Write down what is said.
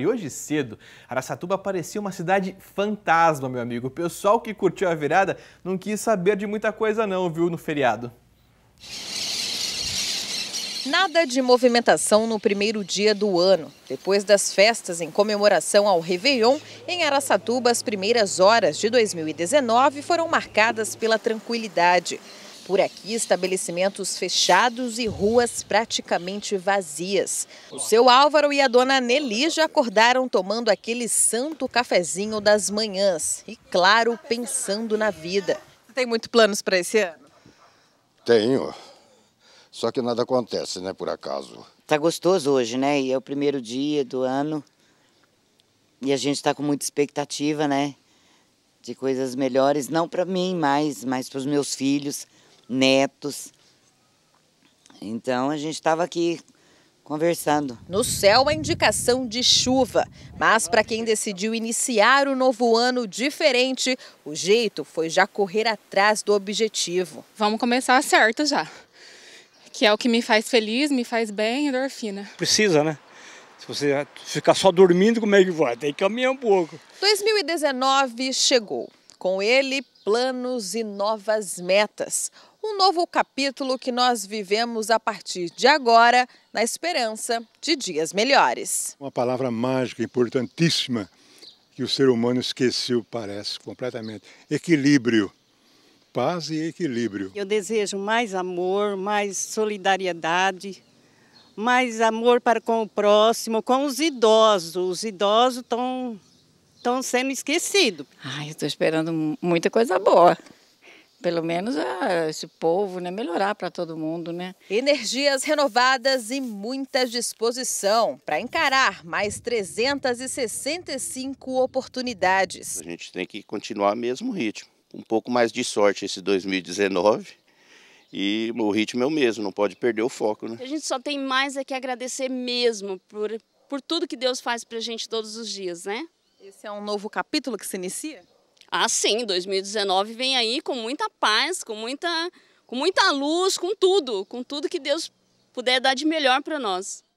E hoje cedo, Araçatuba parecia uma cidade fantasma, meu amigo. O pessoal que curtiu a virada não quis saber de muita coisa não, viu, no feriado. Nada de movimentação no primeiro dia do ano. Depois das festas em comemoração ao Réveillon, em Araçatuba as primeiras horas de 2019 foram marcadas pela tranquilidade. Por aqui, estabelecimentos fechados e ruas praticamente vazias. O seu Álvaro e a dona Nelly já acordaram tomando aquele santo cafezinho das manhãs e, claro, pensando na vida. Tem muitos planos para esse ano? Tenho. Só que nada acontece, né, por acaso. Tá gostoso hoje, né? E é o primeiro dia do ano. E a gente está com muita expectativa, né? De coisas melhores, não para mim mais, mas para os meus filhos netos. Então a gente estava aqui conversando. No céu, a indicação de chuva. Mas para quem decidiu iniciar o novo ano diferente, o jeito foi já correr atrás do objetivo. Vamos começar certo já. Que é o que me faz feliz, me faz bem, endorfina. Precisa, né? Se você ficar só dormindo, como é que vai? Tem que caminhar um pouco. 2019 chegou. Com ele, planos e novas metas um novo capítulo que nós vivemos a partir de agora, na esperança de dias melhores. Uma palavra mágica, importantíssima, que o ser humano esqueceu, parece, completamente: equilíbrio. Paz e equilíbrio. Eu desejo mais amor, mais solidariedade, mais amor para com o próximo, com os idosos. Os idosos estão sendo esquecidos. Ai, estou esperando muita coisa boa pelo menos a ah, esse povo, né? Melhorar para todo mundo, né? Energias renovadas e muita disposição para encarar mais 365 oportunidades. A gente tem que continuar mesmo ritmo. Um pouco mais de sorte esse 2019. E o ritmo é o mesmo, não pode perder o foco, né? A gente só tem mais é que agradecer mesmo por, por tudo que Deus faz para a gente todos os dias, né? Esse é um novo capítulo que se inicia? Ah, sim, 2019 vem aí com muita paz, com muita, com muita luz, com tudo, com tudo que Deus puder dar de melhor para nós.